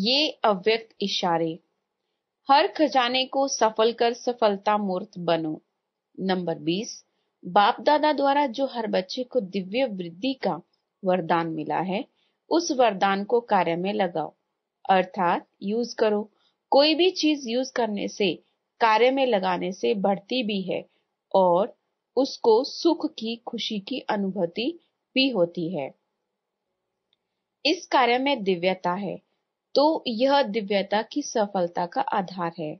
ये अव्यक्त इशारे हर खजाने को सफल कर सफलता मूर्त बनो नंबर बीस बाप दादा द्वारा जो हर बच्चे को दिव्य वृद्धि का वरदान मिला है उस वरदान को कार्य में लगाओ अर्थात यूज करो कोई भी चीज यूज करने से कार्य में लगाने से बढ़ती भी है और उसको सुख की खुशी की अनुभूति भी होती है इस कार्य में दिव्यता है तो यह दिव्यता की सफलता का आधार है